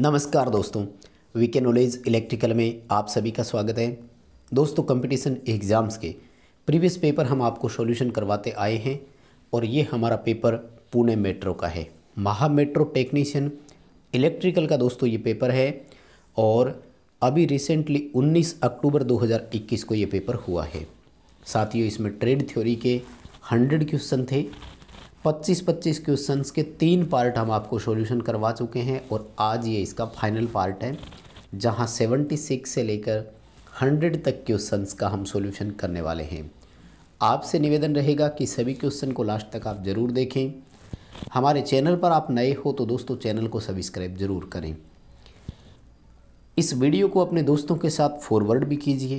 नमस्कार दोस्तों VK knowledge electrical में आप सभी का स्वागत है दोस्तों कंपटीशन एग्ज़ाम्स के प्रीवियस पेपर हम आपको सॉल्यूशन करवाते आए हैं और ये हमारा पेपर पुणे मेट्रो का है महा मेट्रो टेक्नीशियन इलेक्ट्रिकल का दोस्तों ये पेपर है और अभी रिसेंटली 19 अक्टूबर 2021 को ये पेपर हुआ है साथियों इसमें ट्रेड थ्योरी के हंड्रेड क्वेश्चन थे 25-25 क्वेश्चंस के तीन पार्ट हम आपको सॉल्यूशन करवा चुके हैं और आज ये इसका फाइनल पार्ट है जहां 76 से लेकर 100 तक क्वेश्चंस का हम सॉल्यूशन करने वाले हैं आपसे निवेदन रहेगा कि सभी क्वेश्चन को लास्ट तक आप ज़रूर देखें हमारे चैनल पर आप नए हो तो दोस्तों चैनल को सब्सक्राइब ज़रूर करें इस वीडियो को अपने दोस्तों के साथ फॉरवर्ड भी कीजिए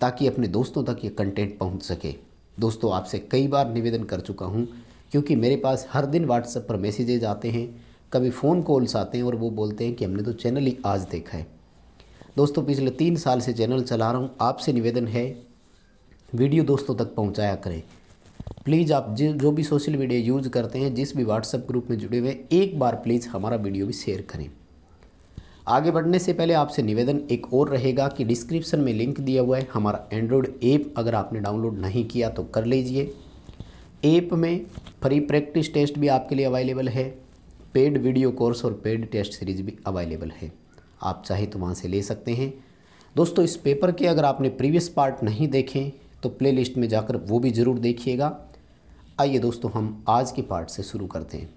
ताकि अपने दोस्तों तक ये कंटेंट पहुंच सके दोस्तों आपसे कई बार निवेदन कर चुका हूं क्योंकि मेरे पास हर दिन व्हाट्सएप पर मैसेजेज आते हैं कभी फ़ोन कॉल्स आते हैं और वो बोलते हैं कि हमने तो चैनल ही आज देखा है दोस्तों पिछले तीन साल से चैनल चला रहा हूँ आपसे निवेदन है वीडियो दोस्तों तक पहुँचाया करें प्लीज़ आप जो भी सोशल मीडिया यूज़ करते हैं जिस भी व्हाट्सएप ग्रुप में जुड़े हुए एक बार प्लीज़ हमारा वीडियो भी शेयर करें आगे बढ़ने से पहले आपसे निवेदन एक और रहेगा कि डिस्क्रिप्शन में लिंक दिया हुआ है हमारा एंड्रॉयड ऐप अगर आपने डाउनलोड नहीं किया तो कर लीजिए ऐप में फ्री प्रैक्टिस टेस्ट भी आपके लिए अवेलेबल है पेड वीडियो कोर्स और पेड टेस्ट सीरीज भी अवेलेबल है आप चाहे तो वहाँ से ले सकते हैं दोस्तों इस पेपर के अगर आपने प्रीवियस पार्ट नहीं देखे तो प्लेलिस्ट में जाकर वो भी ज़रूर देखिएगा आइए दोस्तों हम आज के पार्ट से शुरू करते हैं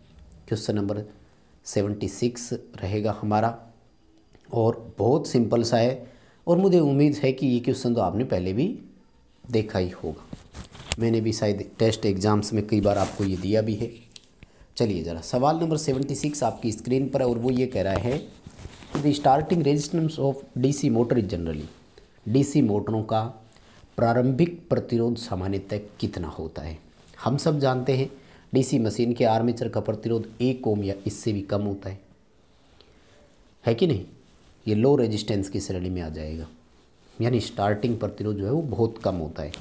क्वेश्चन नंबर सेवेंटी सिक्स रहेगा हमारा और बहुत सिंपल सा है और मुझे उम्मीद है कि ये क्वेश्चन तो आपने पहले भी देखा ही होगा मैंने भी शायद टेस्ट एग्ज़ाम्स में कई बार आपको ये दिया भी है चलिए ज़रा सवाल नंबर सेवेंटी सिक्स आपकी स्क्रीन पर है और वो ये कह रहा है the starting resistance of DC motor is generally DC मोटरों का प्रारंभिक प्रतिरोध सामान्यतः कितना होता है हम सब जानते हैं डीसी मशीन के आर्मेचर का प्रतिरोध एक ओम या इससे भी कम होता है है कि नहीं ये लो रेजिस्टेंस की श्रेणी में आ जाएगा यानी स्टार्टिंग प्रतिरोध जो है वो बहुत कम होता है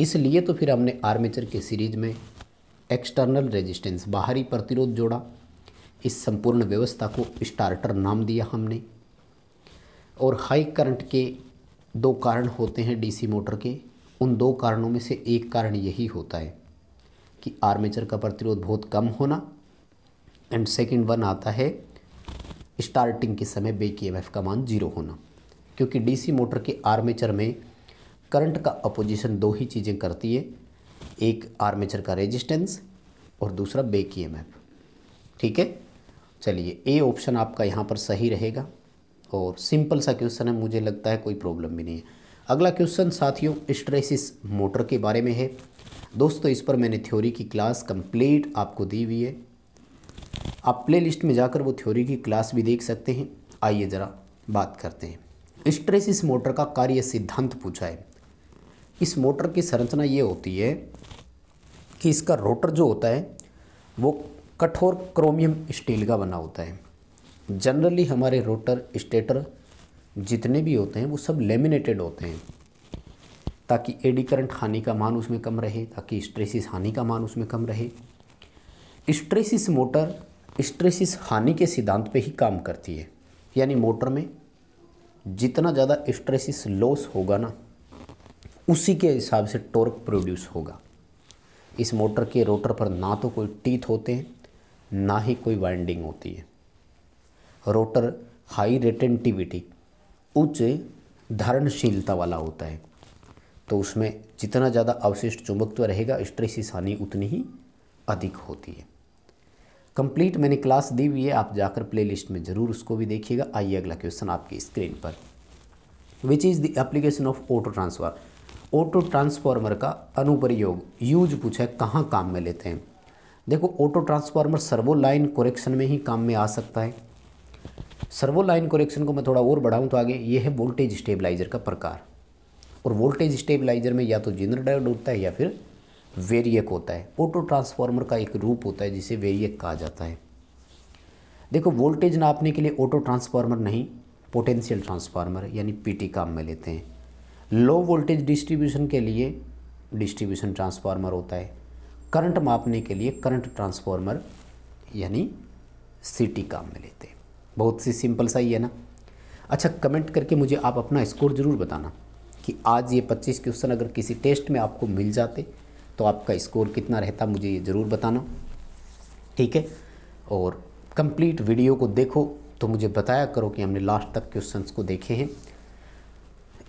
इसलिए तो फिर हमने आर्मेचर के सीरीज में एक्सटर्नल रेजिस्टेंस बाहरी प्रतिरोध जोड़ा इस संपूर्ण व्यवस्था को स्टार्टर नाम दिया हमने और हाई करंट के दो कारण होते हैं डीसी मोटर के उन दो कारणों में से एक कारण यही होता है कि आर्मेचर का प्रतिरोध बहुत कम होना एंड सेकंड वन आता है स्टार्टिंग के समय बेक का मान जीरो होना क्योंकि डीसी मोटर के आर्मेचर में करंट का अपोजिशन दो ही चीज़ें करती है एक आर्मेचर का रेजिस्टेंस और दूसरा बेक ई ठीक है चलिए ए ऑप्शन आपका यहाँ पर सही रहेगा और सिंपल सा क्वेश्चन है मुझे लगता है कोई प्रॉब्लम भी नहीं है अगला क्वेश्चन साथियों स्ट्रेसिस मोटर के बारे में है दोस्तों इस पर मैंने थ्योरी की क्लास कंप्लीट आपको दी हुई है आप लिस्ट में जाकर वो थ्योरी की क्लास भी देख सकते हैं आइए ज़रा बात करते हैं स्ट्रेसिस मोटर का कार्य सिद्धांत पूछा है इस मोटर की संरचना ये होती है कि इसका रोटर जो होता है वो कठोर क्रोमियम स्टील का बना होता है जनरली हमारे रोटर स्टेटर जितने भी होते हैं वो सब लेमिनेटेड होते हैं ताकि एडी करंट हानि का मान उसमें कम रहे ताकि स्ट्रेसिस हानि का मान उसमें कम रहे स्ट्रेसिस मोटर स्ट्रेसिस हानि के सिद्धांत पे ही काम करती है यानी मोटर में जितना ज़्यादा स्ट्रेसिस लॉस होगा ना उसी के हिसाब से टॉर्क प्रोड्यूस होगा इस मोटर के रोटर पर ना तो कोई टीथ होते हैं ना ही कोई वाइंडिंग होती है रोटर हाई रेटेंटिविटी उच्च धारणशीलता वाला होता है तो उसमें जितना ज़्यादा अवशिष्ट चुंबकत्व रहेगा स्ट्रेस हानि उतनी ही अधिक होती है कंप्लीट मैंने क्लास दी हुई है आप जाकर प्लेलिस्ट में ज़रूर उसको भी देखिएगा आइए अगला क्वेश्चन आपकी स्क्रीन पर which is the application of auto transfer auto transformer का अनुप्रयोग यूज पूछा है कहाँ काम में लेते हैं देखो auto transformer servo line correction में ही काम में आ सकता है सर्वो लाइन कोरेक्शन को मैं थोड़ा और बढ़ाऊँ तो आगे ये है वोल्टेज स्टेबलाइजर का प्रकार और वोल्टेज स्टेबलाइजर में या तो जिनर डायोड होता है या फिर वेरियक होता है ऑटो ट्रांसफार्मर का एक रूप होता है जिसे वेरियक कहा जाता है देखो वोल्टेज नापने के लिए ऑटो ट्रांसफार्मर नहीं पोटेंशियल ट्रांसफार्मर यानी पीटी काम में लेते हैं लो वोल्टेज डिस्ट्रीब्यूशन के लिए डिस्ट्रीब्यूशन ट्रांसफार्मर होता है करंट मापने के लिए करंट ट्रांसफार्मर यानी सीटी काम में लेते हैं बहुत सी सिंपल सा ही है ना अच्छा कमेंट करके मुझे आप अपना स्कोर ज़रूर बताना कि आज ये 25 क्वेश्चन अगर किसी टेस्ट में आपको मिल जाते तो आपका स्कोर कितना रहता मुझे ये ज़रूर बताना ठीक है और कंप्लीट वीडियो को देखो तो मुझे बताया करो कि हमने लास्ट तक क्वेश्चंस को देखे हैं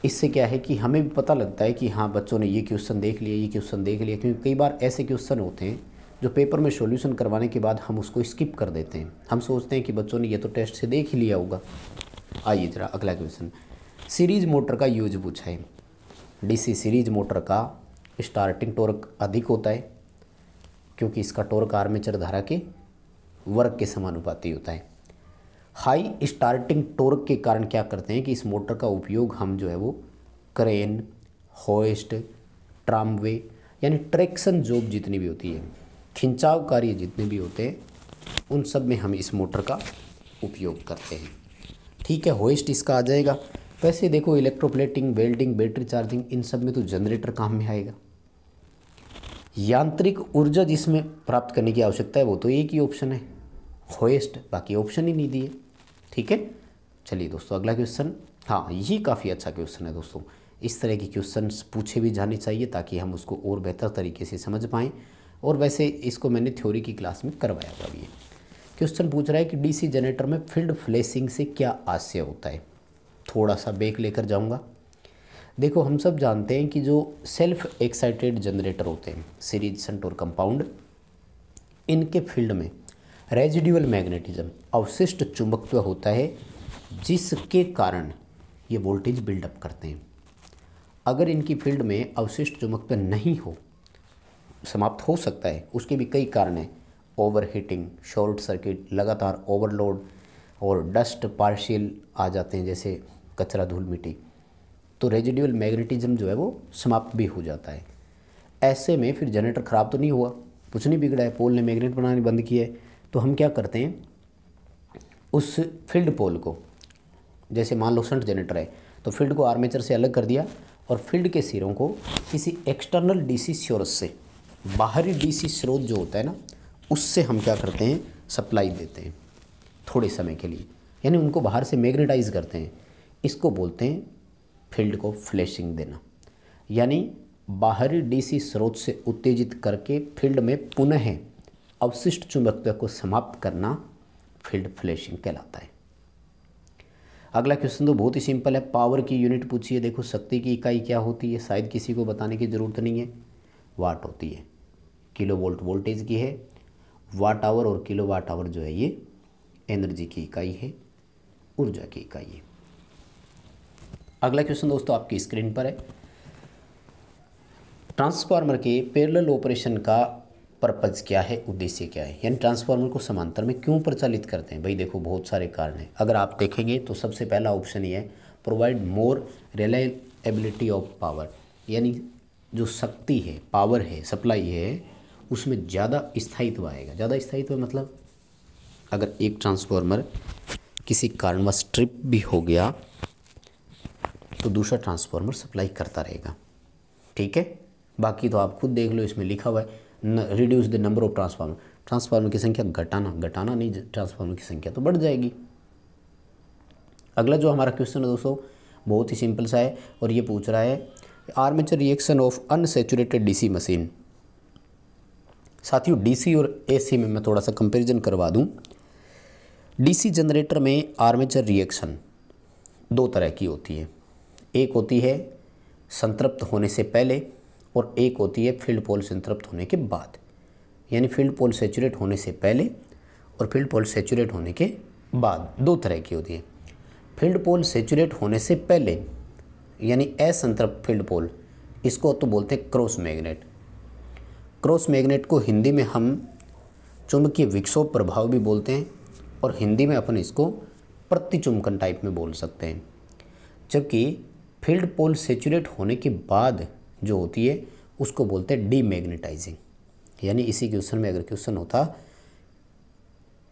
इससे क्या है कि हमें भी पता लगता है कि हाँ बच्चों ने ये क्वेश्चन देख लिया ये क्वेश्चन देख लिया क्योंकि कई बार ऐसे क्वेश्चन होते हैं जो पेपर में सॉल्यूशन करवाने के बाद हम उसको स्किप कर देते हैं हम सोचते हैं कि बच्चों ने ये तो टेस्ट से देख ही लिया होगा आइए जरा अगला क्वेश्चन सीरीज मोटर का यूज पूछा है डीसी सीरीज मोटर का स्टार्टिंग टॉर्क अधिक होता है क्योंकि इसका टॉर्क आर्मेचर धारा के वर्क के समानुपाती होता है हाई स्टार्टिंग टोर्क के कारण क्या करते हैं कि इस मोटर का उपयोग हम जो है वो क्रेन होस्ट ट्रामवे यानी ट्रैक्शन जॉब जितनी भी होती है खिंचाव कार्य जितने भी होते हैं उन सब में हम इस मोटर का उपयोग करते हैं ठीक है होइस्ट इसका आ जाएगा वैसे देखो इलेक्ट्रोप्लेटिंग वेल्डिंग बैटरी चार्जिंग इन सब में तो जनरेटर काम में आएगा यांत्रिक ऊर्जा जिसमें प्राप्त करने की आवश्यकता है वो तो एक ही ऑप्शन है होइस्ट बाकी ऑप्शन ही नहीं दिए ठीक है चलिए दोस्तों अगला क्वेश्चन हाँ ये काफ़ी अच्छा क्वेश्चन है दोस्तों इस तरह के क्वेश्चन पूछे भी जाने चाहिए ताकि हम उसको और बेहतर तरीके से समझ पाएँ और वैसे इसको मैंने थ्योरी की क्लास में करवाया हुआ भी है क्वेश्चन पूछ रहा है कि डीसी जनरेटर में फील्ड फ्लेसिंग से क्या आशय होता है थोड़ा सा बेक लेकर जाऊंगा देखो हम सब जानते हैं कि जो सेल्फ एक्साइटेड जनरेटर होते हैं सीरीज सेंट और कंपाउंड इनके फील्ड में रेजिड्यूअल मैग्नेटिज्म अवशिष्ट चुंबकत्व होता है जिसके कारण ये वोल्टेज बिल्डअप करते हैं अगर इनकी फील्ड में अवशिष्ट चुंबकत्व नहीं हो समाप्त हो सकता है उसके भी कई कारण हैं ओवर हीटिंग शॉर्ट सर्किट लगातार ओवरलोड और डस्ट पार्शियल आ जाते हैं जैसे कचरा धूल मिट्टी तो रेजिड्यूअल मैग्नेटिज्म जो है वो समाप्त भी हो जाता है ऐसे में फिर जनरेटर ख़राब तो नहीं हुआ कुछ नहीं बिगड़ा है पोल ने मैग्नेट बनाने बंद किया है तो हम क्या करते हैं उस फील्ड पोल को जैसे मान लो सेंट जनरेटर है तो फील्ड को आर्मेचर से अलग कर दिया और फील्ड के सिरों को किसी एक्सटर्नल डीसी स्रोत से बाहरी डीसी स्रोत जो होता है ना उससे हम क्या करते हैं सप्लाई देते हैं थोड़े समय के लिए यानी उनको बाहर से मैग्नेटाइज करते हैं इसको बोलते हैं फील्ड को फ्लैशिंग देना यानी बाहरी डीसी स्रोत से उत्तेजित करके फील्ड में पुनः अवशिष्ट चुंबकत्व को समाप्त करना फील्ड फ्लैशिंग कहलाता है अगला क्वेश्चन तो बहुत ही सिंपल है पावर की यूनिट पूछी है देखो शक्ति की इकाई क्या होती है शायद किसी को बताने की ज़रूरत नहीं है वाट होती है किलो वोल्ट वोल्टेज की है वाट आवर और किलो वाट आवर जो है ये एनर्जी की इकाई है ऊर्जा की इकाई है अगला क्वेश्चन दोस्तों आपकी स्क्रीन पर है ट्रांसफार्मर के पैरेलल ऑपरेशन का पर्पज़ क्या है उद्देश्य क्या है यानी ट्रांसफार्मर को समांतर में क्यों प्रचलित करते हैं भाई देखो बहुत सारे कारण हैं अगर आप देखेंगे तो सबसे पहला ऑप्शन ये है provide more reliability of power यानी जो शक्ति है पावर है सप्लाई है उसमें ज़्यादा स्थायित्व आएगा ज़्यादा स्थायित्व मतलब अगर एक ट्रांसफार्मर किसी कारणवश ट्रिप भी हो गया तो दूसरा ट्रांसफार्मर सप्लाई करता रहेगा ठीक है बाकी तो आप खुद देख लो इसमें लिखा हुआ है reduce the number of transformer transformer की संख्या घटाना घटाना नहीं ट्रांसफार्मर की संख्या तो बढ़ जाएगी अगला जो हमारा क्वेश्चन है दोस्तों बहुत ही सिंपल सा है और ये पूछ रहा है armature reaction of unsaturated DC machine साथियों डीसी और एसी में मैं थोड़ा सा कंपैरिजन करवा दूं डीसी जनरेटर में आर्मेचर रिएक्शन दो तरह की होती है एक होती है संतृप्त होने से पहले और एक होती है फील्ड पोल संतृप्त होने के बाद यानी फील्ड पोल सेचुरेट होने से पहले और फील्ड पोल सेचुरेट होने के बाद दो तरह की होती है फील्ड पोल सेचुरेट होने से पहले यानी असंतृप्त फील्ड पोल इसको तो बोलते हैं क्रॉस मैग्नेट क्रॉस मैग्नेट को हिंदी में हम चुंबकीय विक्षोभ प्रभाव भी बोलते हैं और हिंदी में अपन इसको प्रतिचुंबकन टाइप में बोल सकते हैं जबकि फील्ड पोल सेचुरेट होने के बाद जो होती है उसको बोलते हैं डीमैग्नेटाइजिंग यानी इसी क्वेश्चन में अगर क्वेश्चन होता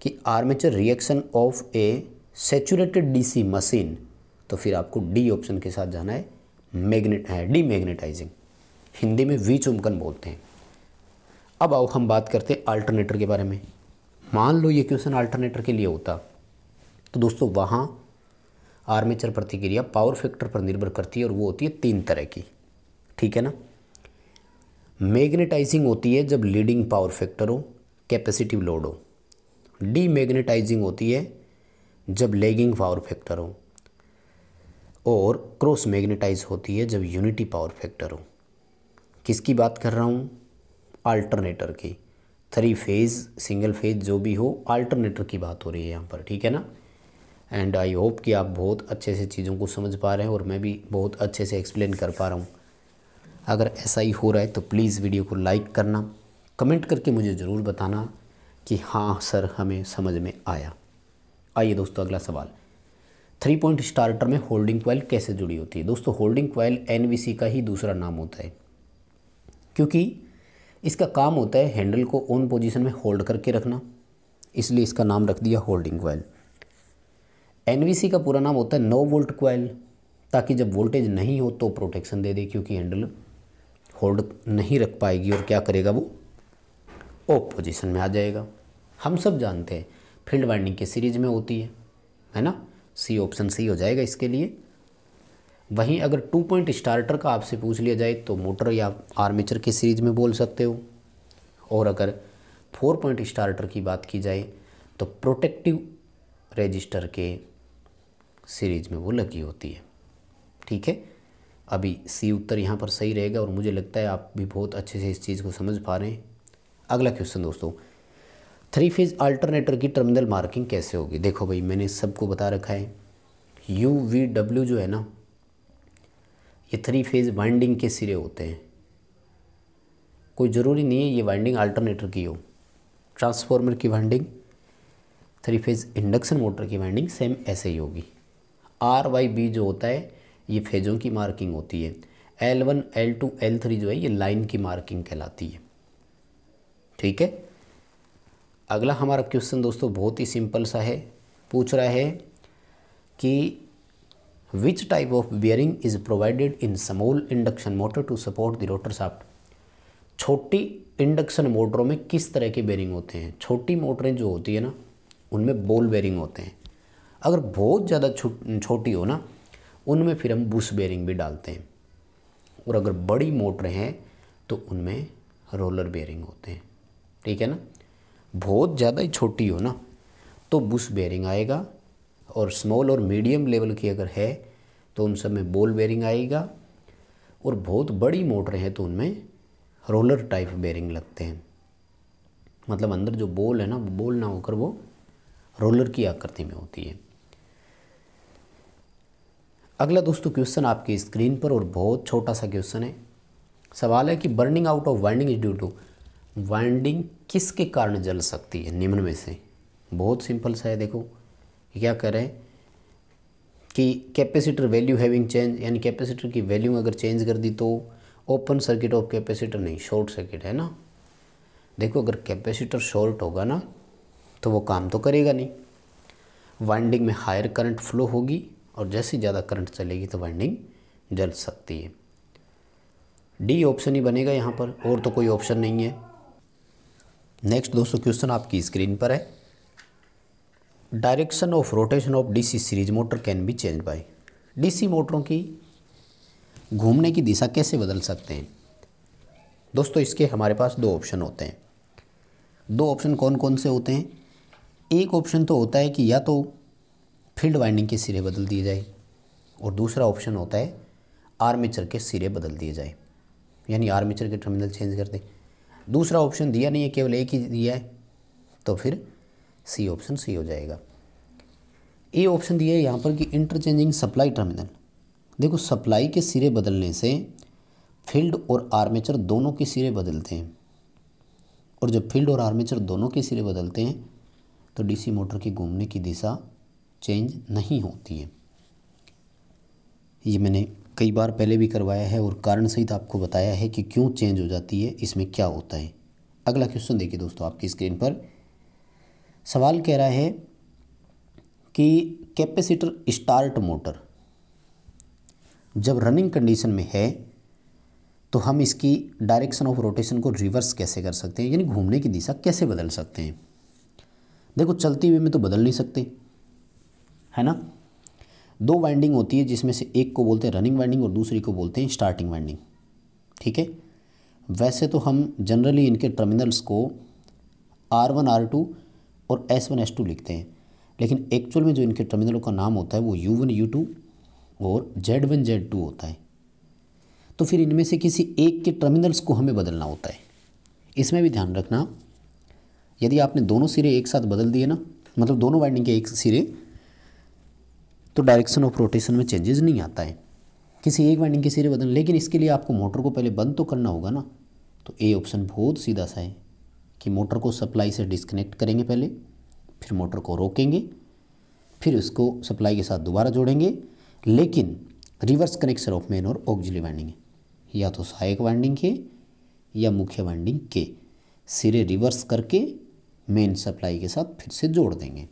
कि armature reaction of a saturated DC machine तो फिर आपको डी ऑप्शन के साथ जाना है मैग्नेट है डी मैग्नेटाइजिंग हिंदी में वी चुमकन बोलते हैं अब आओ हम बात करते हैं अल्टरनेटर के बारे में मान लो ये क्वेश्चन अल्टरनेटर के लिए होता तो दोस्तों वहाँ आर्मेचर प्रतिक्रिया पावर फैक्टर पर निर्भर करती है और वो होती है तीन तरह की ठीक है ना मैग्नेटाइजिंग होती है जब लीडिंग पावर फैक्टर हो कैपेसिटिव लोड हो डी मैग्नेटाइजिंग होती है जब लेगिंग पावर फैक्टर हो और क्रॉस मैग्नेटाइज होती है जब यूनिटी पावर फैक्टर हो किसकी बात कर रहा हूँ अल्टरनेटर की थ्री फेज सिंगल फेज जो भी हो अल्टरनेटर की बात हो रही है यहाँ पर ठीक है ना एंड आई होप कि आप बहुत अच्छे से चीज़ों को समझ पा रहे हैं और मैं भी बहुत अच्छे से एक्सप्लेन कर पा रहा हूँ अगर ऐसा ही हो रहा है तो प्लीज़ वीडियो को लाइक करना कमेंट करके मुझे ज़रूर बताना कि हाँ सर हमें समझ में आया आइए दोस्तों अगला सवाल थ्री पॉइंट स्टार्टर में होल्डिंग क्वाइल कैसे जुड़ी होती है दोस्तों होल्डिंग क्वाइल एन का ही दूसरा नाम होता है क्योंकि इसका काम होता है हैंडल को ऑन पोजीशन में होल्ड करके रखना इसलिए इसका नाम रख दिया होल्डिंग क्वाइल एन का पूरा नाम होता है नो वोल्ट क्वाइल ताकि जब वोल्टेज नहीं हो तो प्रोटेक्शन दे दे क्योंकि हैंडल होल्ड नहीं रख पाएगी और क्या करेगा वो ओप पोजिशन में आ जाएगा हम सब जानते हैं फील्ड वाइंडिंग की सीरीज में होती है है ना सी ऑप्शन सही हो जाएगा इसके लिए वहीं अगर टू पॉइंट स्टार्टर का आपसे पूछ लिया जाए तो मोटर या आर्मेचर की सीरीज में बोल सकते हो और अगर फोर पॉइंट स्टार्टर की बात की जाए तो प्रोटेक्टिव रजिस्टर के सीरीज में वो लगी होती है ठीक है अभी सी उत्तर यहाँ पर सही रहेगा और मुझे लगता है आप भी बहुत अच्छे से इस चीज़ को समझ पा रहे हैं अगला क्वेश्चन दोस्तों थ्री फेज अल्टरनेटर की टर्मिनल मार्किंग कैसे होगी देखो भाई मैंने सबको बता रखा है यू वी डब्ल्यू जो है ना ये थ्री फेज वाइंडिंग के सिरे होते हैं कोई ज़रूरी नहीं है ये वाइंडिंग अल्टरनेटर की हो ट्रांसफॉर्मर की winding three phase induction motor की वाइंडिंग सेम ऐसे ही होगी आर वाई बी जो होता है ये फेजों की मार्किंग होती है L one L two L three जो है ये लाइन की मार्किंग कहलाती है ठीक है अगला हमारा क्वेश्चन दोस्तों बहुत ही सिंपल सा है पूछ रहा है कि which type of bearing is provided in small induction motor to support the rotor shaft छोटी इंडक्शन मोटरों में किस तरह के बेरिंग होते हैं छोटी मोटरें जो होती है ना उनमें बॉल बेरिंग होते हैं अगर बहुत ज़्यादा छोटी हो ना उनमें फिर हम बुश बेरिंग भी डालते हैं और अगर बड़ी मोटर हैं तो उनमें रोलर बेरिंग होते हैं ठीक है ना बहुत ज़्यादा ही छोटी हो ना तो बुश बेरिंग आएगा और स्मॉल और मीडियम लेवल की अगर है तो उन सब में बॉल बेरिंग आएगा और बहुत बड़ी मोटर हैं तो उनमें रोलर टाइप बेरिंग लगते हैं मतलब अंदर जो बॉल है ना बोल बॉल ना होकर वो रोलर की आकृति में होती है अगला दोस्तों क्वेश्चन आपकी स्क्रीन पर और बहुत छोटा सा क्वेश्चन है सवाल है कि burning out of winding is due to winding किसके कारण जल सकती है निम्न में से बहुत सिंपल सा है देखो क्या कह रहे हैं कि कैपेसिटर वैल्यू हैविंग चेंज यानी कैपेसिटर की वैल्यू अगर चेंज कर दी तो ओपन सर्किट ऑफ कैपेसिटर नहीं शॉर्ट सर्किट है ना देखो अगर कैपेसिटर शॉर्ट होगा ना तो वो काम तो करेगा नहीं वाइंडिंग में हायर करंट फ्लो होगी और जैसे ज़्यादा करंट चलेगी तो वाइंडिंग जल सकती है डी ऑप्शन ही बनेगा यहाँ पर और तो कोई ऑप्शन नहीं है नेक्स्ट दोस्तों क्वेश्चन आपकी स्क्रीन पर है direction of rotation of DC series motor can be change by DC मोटरों की घूमने की दिशा कैसे बदल सकते हैं दोस्तों इसके हमारे पास दो ऑप्शन होते हैं दो ऑप्शन कौन कौन से होते हैं एक ऑप्शन तो होता है कि या तो फील्ड वाइंडिंग के सिरे बदल दिए जाए और दूसरा ऑप्शन होता है आर्मेचर के सिरे बदल दिए जाए यानी आर्मेचर के टर्मिनल चेंज कर दें दूसरा ऑप्शन दिया नहीं है केवल एक ही दिया है तो फिर सी ऑप्शन सी हो जाएगा ए ऑप्शन दिया है यहाँ पर कि इंटरचेंजिंग सप्लाई टर्मिनल देखो सप्लाई के सिरे बदलने से फील्ड और आर्मेचर दोनों के सिरे बदलते हैं और जब फील्ड और आर्मेचर दोनों के सिरे बदलते हैं तो डीसी मोटर की घूमने की दिशा चेंज नहीं होती है ये मैंने कई बार पहले भी करवाया है और कारण सहित आपको बताया है कि क्यों चेंज हो जाती है इसमें क्या होता है अगला क्वेश्चन देखिए दोस्तों आपकी स्क्रीन पर सवाल कह रहा है कि कैपेसिटर स्टार्ट मोटर जब रनिंग कंडीशन में है तो हम इसकी डायरेक्शन ऑफ रोटेशन को रिवर्स कैसे कर सकते हैं यानी घूमने की दिशा कैसे बदल सकते हैं देखो चलती हुई में तो बदल नहीं सकते है ना दो वाइंडिंग होती है जिसमें से एक को बोलते हैं रनिंग वाइंडिंग और दूसरी को बोलते हैं स्टार्टिंग वाइंडिंग ठीक है वैसे तो हम जनरली इनके टर्मिनल्स को आर वन आर टू और एस वन एस टू लिखते हैं लेकिन एक्चुअल में जो इनके टर्मिनलों का नाम होता है वो यू वन यू टू और जेड वन जेड टू होता है तो फिर इनमें से किसी एक के टर्मिनल्स को हमें बदलना होता है इसमें भी ध्यान रखना यदि आपने दोनों सिरे एक साथ बदल दिए ना मतलब दोनों वाइंडिंग के एक सिरे तो डायरेक्शन ऑफ रोटेशन में चेंजेस नहीं आता है किसी एक वाइंडिंग के सिरे बदल लेकिन इसके लिए आपको मोटर को पहले बंद तो करना होगा ना तो ए ऑप्शन बहुत सीधा सा है कि मोटर को सप्लाई से डिस्कनेक्ट करेंगे पहले फिर मोटर को रोकेंगे फिर उसको सप्लाई के साथ दोबारा जोड़ेंगे लेकिन रिवर्स कनेक्शन ऑफ मेन और ऑक्जिली वाइंडिंग या तो सहायक वाइंडिंग के या मुख्य वाइंडिंग के सिरे रिवर्स करके मेन सप्लाई के साथ फिर से जोड़ देंगे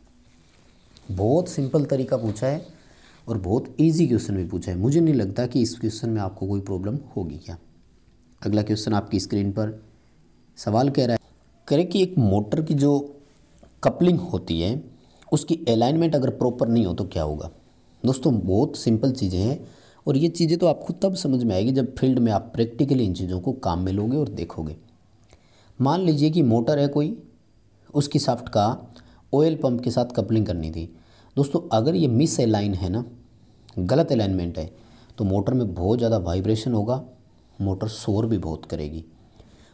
बहुत सिंपल तरीका पूछा है और बहुत ईजी क्वेश्चन भी पूछा है मुझे नहीं लगता कि इस क्वेश्चन में आपको कोई प्रॉब्लम होगी क्या अगला क्वेश्चन आपकी स्क्रीन पर सवाल कह रहा है करें कि एक मोटर की जो कपलिंग होती है उसकी अलाइनमेंट अगर प्रॉपर नहीं हो तो क्या होगा दोस्तों बहुत सिंपल चीज़ें हैं और ये चीज़ें तो आपको तब समझ में आएगी जब फील्ड में आप प्रैक्टिकली इन चीज़ों को काम में लोगे और देखोगे मान लीजिए कि मोटर है कोई उसकी साफ्ट का ऑयल पंप के साथ कपलिंग करनी थी दोस्तों अगर ये मिस अलाइन है ना गलत अलाइनमेंट है तो मोटर में बहुत ज़्यादा वाइब्रेशन होगा मोटर शोर भी बहुत करेगी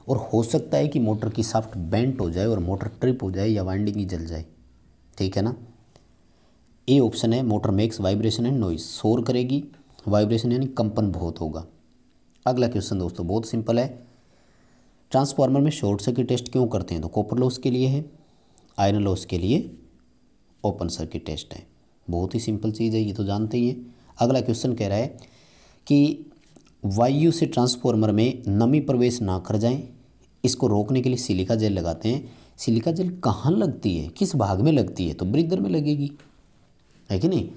और हो सकता है कि मोटर की साफ्ट बेंट हो जाए और मोटर ट्रिप हो जाए या वाइंडिंग ही जल जाए ठीक है ना ए ऑप्शन है motor makes vibration and noise शोर करेगी वाइब्रेशन यानी कंपन बहुत होगा अगला क्वेश्चन दोस्तों बहुत सिंपल है ट्रांसफार्मर में शॉर्ट सर्किट टेस्ट क्यों करते हैं तो कॉपर लॉस के लिए है आयरन लॉस के लिए ओपन सर्किट टेस्ट है बहुत ही सिंपल चीज़ है ये तो जानते ही हैं अगला क्वेश्चन कह रहा है कि वायु से ट्रांसफॉर्मर में नमी प्रवेश ना कर जाए इसको रोकने के लिए सिलिका जेल लगाते हैं सिलिका जेल कहाँ लगती है किस भाग में लगती है तो ब्रिदर में लगेगी है कि नहीं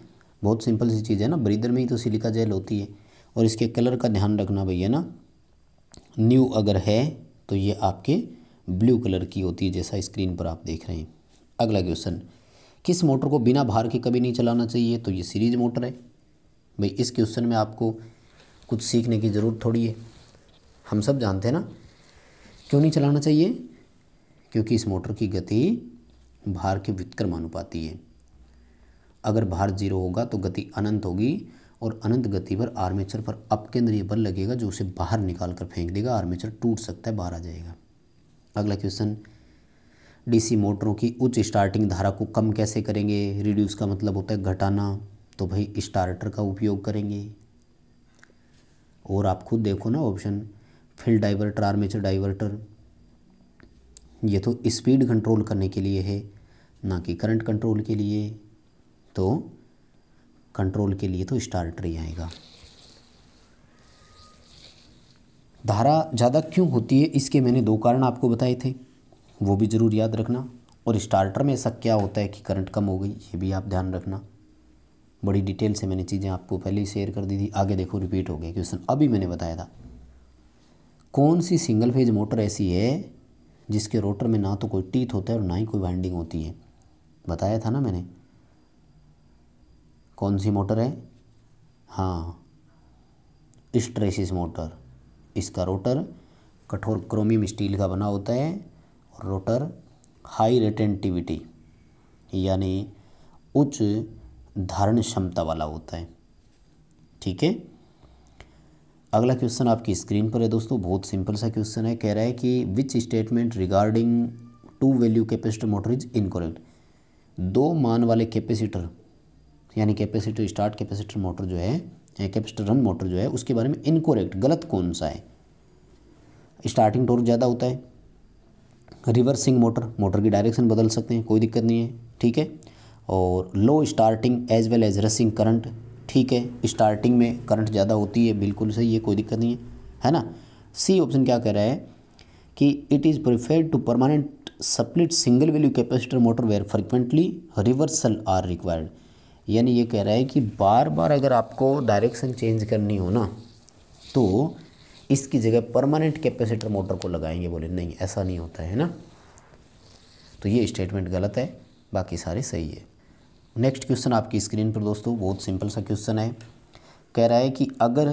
बहुत सिंपल सी चीज़ है ना ब्रिदर में ही तो सिलिका जेल होती है और इसके कलर का ध्यान रखना भैया ना न्यू अगर है तो ये आपके ब्लू कलर की होती है जैसा स्क्रीन पर आप देख रहे हैं अगला क्वेश्चन किस मोटर को बिना भार के कभी नहीं चलाना चाहिए तो ये सीरीज मोटर है भाई इस क्वेश्चन में आपको कुछ सीखने की ज़रूरत थोड़ी है हम सब जानते हैं ना क्यों नहीं चलाना चाहिए क्योंकि इस मोटर की गति भार के विक्रमानुपाती है अगर भार जीरो होगा तो गति अनंत होगी और अनंत गति पर आर्मेचर पर अपकेंद्रीय बल लगेगा जो उसे बाहर निकाल कर फेंक देगा आर्मेचर टूट सकता है बाहर आ जाएगा अगला क्वेश्चन डीसी मोटरों की उच्च स्टार्टिंग धारा को कम कैसे करेंगे रिड्यूस का मतलब होता है घटाना तो भाई स्टार्टर का उपयोग करेंगे और आप खुद देखो ना option field diverter armature diverter ये तो स्पीड कंट्रोल करने के लिए है ना कि करंट कंट्रोल के लिए तो कंट्रोल के लिए तो स्टार्टर ही आएगा धारा ज़्यादा क्यों होती है इसके मैंने दो कारण आपको बताए थे वो भी ज़रूर याद रखना और स्टार्टर में ऐसा क्या होता है कि करंट कम हो गई ये भी आप ध्यान रखना बड़ी डिटेल से मैंने चीज़ें आपको पहले ही शेयर कर दी थी आगे देखो रिपीट हो गए क्वेश्चन अभी मैंने बताया था कौन सी सिंगल फेज मोटर ऐसी है जिसके रोटर में ना तो कोई टीथ होता है और ना ही कोई वाइंडिंग होती है बताया था ना मैंने कौन सी मोटर है हाँ स्ट्रेसिस मोटर इसका रोटर कठोर क्रोमियम स्टील का बना होता है रोटर हाई रिटेंटिविटी यानी उच्च धारण क्षमता वाला होता है ठीक है अगला क्वेश्चन आपकी स्क्रीन पर है दोस्तों बहुत सिंपल सा क्वेश्चन है कह रहा है कि which statement regarding two value capacitor motor is incorrect दो मान वाले कैपेसिटर यानी कैपेसिटर स्टार्ट कैपेसिटर मोटर जो है कैपेसिटर रन मोटर जो है उसके बारे में इनकोरेक्ट गलत कौन सा है स्टार्टिंग टोर्क ज़्यादा होता है रिवर्सिंग मोटर मोटर की डायरेक्शन बदल सकते हैं कोई दिक्कत नहीं है ठीक है और low starting as well as rushing current ठीक है स्टार्टिंग में करंट ज़्यादा होती है बिल्कुल सही है कोई दिक्कत नहीं है है ना सी ऑप्शन क्या कह रहा है कि it is prefer to permanent split single value capacitor motor where frequently reversal are required यानी ये कह रहा है कि बार बार अगर आपको डायरेक्शन चेंज करनी हो ना तो इसकी जगह परमानेंट कैपेसिटर मोटर को लगाएंगे बोले नहीं ऐसा नहीं होता है ना तो ये स्टेटमेंट गलत है बाकी सारे सही है नेक्स्ट क्वेश्चन आपकी स्क्रीन पर दोस्तों बहुत सिंपल सा क्वेश्चन है कह रहा है कि अगर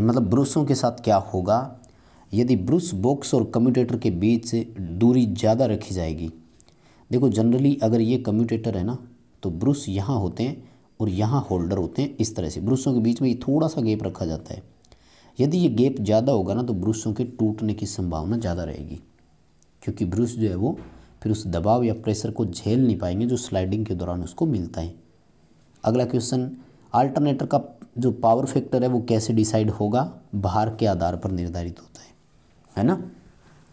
मतलब ब्रूसों के साथ क्या होगा यदि ब्रूस बॉक्स और कम्यूटेटर के बीच दूरी ज़्यादा रखी जाएगी देखो जनरली अगर ये कम्यूटेटर है ना तो ब्रूस यहाँ होते हैं और यहाँ होल्डर होते हैं इस तरह से ब्रूसों के बीच में ये थोड़ा सा गेप रखा जाता है यदि ये गेप ज़्यादा होगा ना तो ब्रूसों के टूटने की संभावना ज़्यादा रहेगी क्योंकि ब्रूस जो है वो फिर उस दबाव या प्रेशर को झेल नहीं पाएंगे जो स्लाइडिंग के दौरान उसको मिलता है अगला क्वेश्चन अल्टरनेटर का जो पावर फैक्टर है वो कैसे डिसाइड होगा भार के आधार पर निर्धारित होता है है ना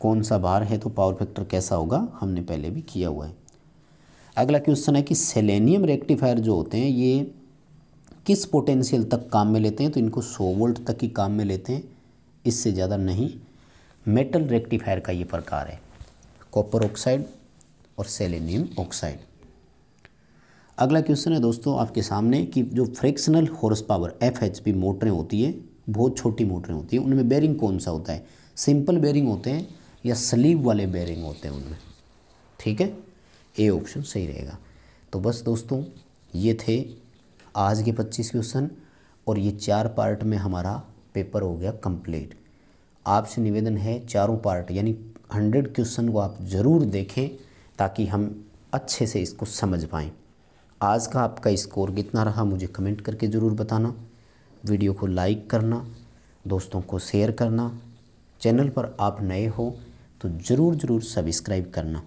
कौन सा भार है तो पावर फैक्टर कैसा होगा हमने पहले भी किया हुआ है अगला क्वेश्चन है कि सेलेनियम रेक्टिफायर जो होते हैं ये किस पोटेंशियल तक काम में लेते हैं तो इनको 100 वोल्ट तक ही काम में लेते हैं इससे ज़्यादा नहीं मेटल रेक्टिफायर का ये प्रकार है कॉपर ऑक्साइड और सेलेनियम ऑक्साइड अगला क्वेश्चन है दोस्तों आपके सामने कि जो fractional horse power F H P मोटरें होती है बहुत छोटी मोटरें होती हैं उनमें बेरिंग कौन सा होता है सिंपल बेरिंग होते हैं या स्लीव वाले बेरिंग होते हैं उनमें ठीक है ए ऑप्शन सही रहेगा तो बस दोस्तों ये थे आज के पच्चीस क्वेश्चन और ये चार पार्ट में हमारा पेपर हो गया कंप्लीट आपसे निवेदन है चारों पार्ट यानी हंड्रेड क्वेश्चन को आप ज़रूर देखें ताकि हम अच्छे से इसको समझ पाएँ आज का आपका स्कोर कितना रहा मुझे कमेंट करके ज़रूर बताना वीडियो को लाइक करना दोस्तों को शेयर करना चैनल पर आप नए हो तो ज़रूर ज़रूर सब्सक्राइब करना